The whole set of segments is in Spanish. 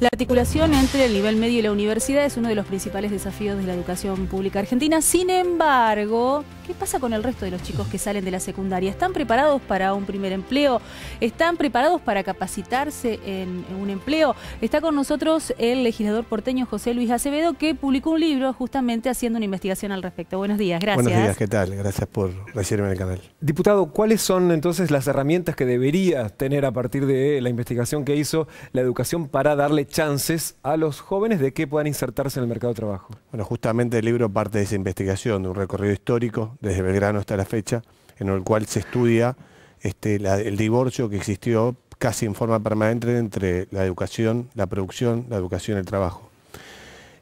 La articulación entre el nivel medio y la universidad es uno de los principales desafíos de la educación pública argentina. Sin embargo, ¿qué pasa con el resto de los chicos que salen de la secundaria? ¿Están preparados para un primer empleo? ¿Están preparados para capacitarse en, un empleo? Está con nosotros el legislador porteño José Luis Acevedo, que publicó un libro justamente haciendo una investigación al respecto. Buenos días, gracias. Buenos días, ¿qué tal? Gracias por recibirme en el canal. Diputado, ¿cuáles son entonces las herramientas que debería tener a partir de la investigación que hizo la educación para darle chances a los jóvenes de que puedan insertarse en el mercado de trabajo? Bueno, justamente el libro parte de esa investigación, de un recorrido histórico desde Belgrano hasta la fecha, en el cual se estudia este, el divorcio que existió casi en forma permanente entre la educación, la producción, la educación y el trabajo.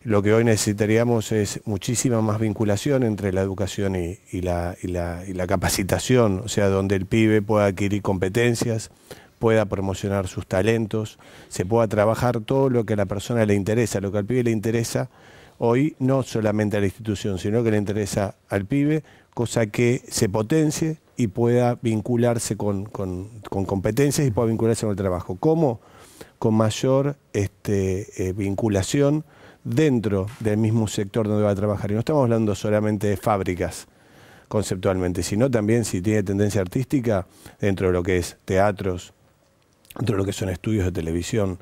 Lo que hoy necesitaríamos es muchísima más vinculación entre la educación y, la, y la capacitación, o sea, donde el pibe pueda adquirir competencias, pueda promocionar sus talentos, se pueda trabajar todo lo que a la persona le interesa, lo que al pibe le interesa hoy, no solamente a la institución, sino que le interesa al pibe, cosa que se potencie y pueda vincularse con, competencias y pueda vincularse con el trabajo. ¿Cómo? Con mayor este, eh, vinculación dentro del mismo sector donde va a trabajar. Y no estamos hablando solamente de fábricas conceptualmente, sino también si tiene tendencia artística dentro de lo que es teatros, dentro de lo que son estudios de televisión,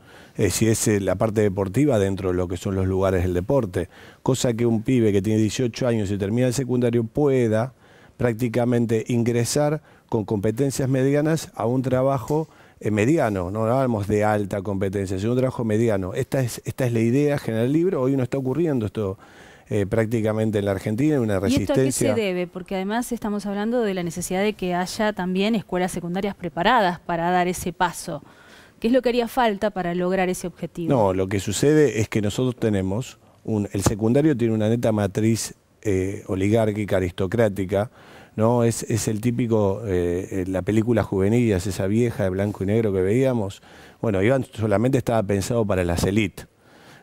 si es eh, la parte deportiva dentro de lo que son los lugares del deporte, cosa que un pibe que tiene 18 años y termina el secundario pueda prácticamente ingresar con competencias medianas a un trabajo eh, mediano, no hablamos de alta competencia, sino un trabajo mediano. Esta es, esta es la idea general del libro, hoy no está ocurriendo esto eh, prácticamente en la Argentina, una resistencia. ¿Y esto a qué se debe? Porque además estamos hablando de la necesidad de que haya también escuelas secundarias preparadas para dar ese paso. ¿Qué es lo que haría falta para lograr ese objetivo? No, lo que sucede es que nosotros tenemos, un, el secundario tiene una neta matriz eh, oligárquica, aristocrática, ¿no? Es, es el típico, eh, la película juvenil, es esa vieja de blanco y negro que veíamos. Bueno, Iván solamente estaba pensado para las élites.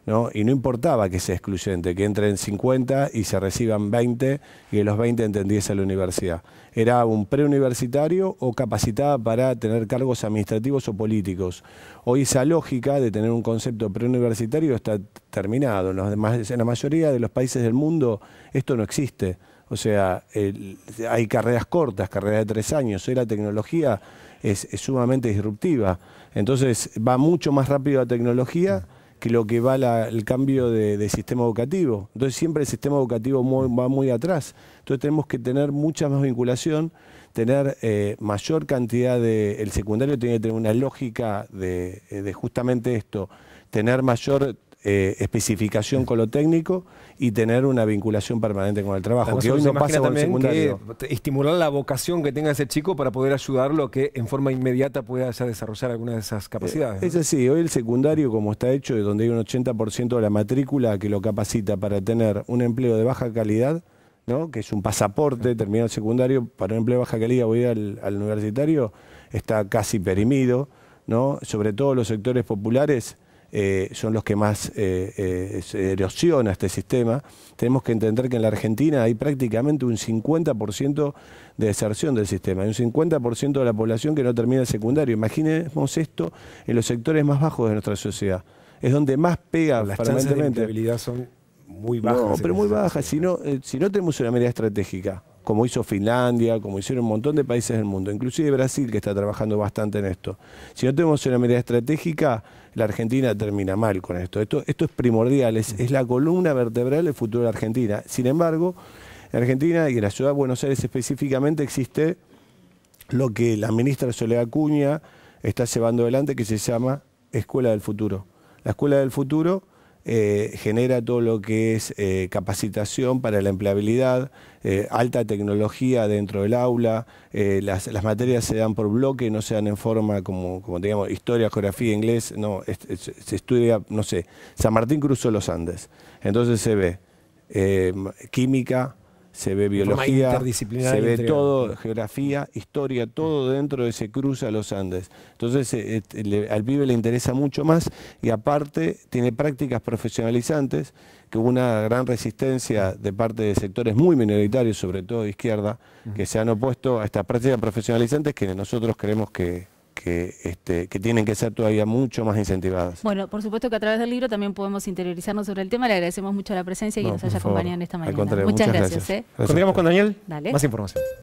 ¿no? Y no importaba que sea excluyente, que entren 50 y se reciban 20 y que los 20 entendiese la universidad. Era un preuniversitario o capacitada para tener cargos administrativos o políticos. Hoy esa lógica de tener un concepto preuniversitario está terminado. En, la mayoría de los países del mundo esto no existe. O sea, hay carreras cortas, carreras de tres años. Hoy la tecnología es, sumamente disruptiva. Entonces va mucho más rápido la tecnología que lo que va la, el cambio de, sistema educativo. Entonces siempre el sistema educativo va muy atrás. Entonces tenemos que tener mucha más vinculación, tener eh, mayor cantidad de... El secundario tiene que tener una lógica de eh, justamente esto, tener mayor eh, especificación con lo técnico y tener una vinculación permanente con el trabajo, que hoy no pasa con el secundario. estimular la vocación que tenga ese chico para poder ayudarlo a que en forma inmediata pueda desarrollar alguna de esas capacidades. es así, hoy el secundario como está hecho, donde hay un 80% de la matrícula que lo capacita para tener un empleo de baja calidad, ¿no? que es un pasaporte, terminar el secundario, para un empleo de baja calidad voy al, universitario, está casi perimido, ¿no? sobre todo los sectores populares eh, son los que más eh, eh erosiona este sistema. Tenemos que entender que en la Argentina hay prácticamente un 50% de deserción del sistema, hay un 50% de la población que no termina el secundario. Imaginemos esto en los sectores más bajos de nuestra sociedad. Es donde más pega, Las chances de son muy bajas. No, pero muy bajas. Si eh, si no tenemos una medida estratégica, como hizo Finlandia, como hicieron un montón de países del mundo, inclusive Brasil, que está trabajando bastante en esto. Si no tenemos una medida estratégica, la Argentina termina mal con esto. Esto, es primordial, es, la columna vertebral del futuro de Argentina. Sin embargo, en Argentina y en la ciudad de Buenos Aires específicamente existe lo que la ministra Soledad Acuña está llevando adelante, que se llama Escuela del Futuro. La Escuela del Futuro eh, genera todo lo que es eh, capacitación para la empleabilidad, eh, alta tecnología dentro del aula, las, materias se dan por bloque, no se dan en forma como, digamos, historia, geografía, inglés, no, se estudia, no sé, San Martín cruzó los Andes, entonces se ve química, se ve biología, se ve todo, geografía, historia, todo dentro de ese cruce a los Andes. Entonces eh, eh, al pibe le interesa mucho más y aparte tiene prácticas profesionalizantes que hubo una gran resistencia de parte de sectores muy minoritarios, sobre todo de izquierda, que se han opuesto a estas prácticas profesionalizantes que nosotros creemos que, que, este, que tienen que ser todavía mucho más incentivadas. Bueno, por supuesto que a través del libro también podemos interiorizarnos sobre el tema. Le agradecemos mucho la presencia y que nos haya acompañado en esta mañana. Muchas, muchas, gracias. gracias. ¿eh? Continuamos con Daniel. Dale. Más información.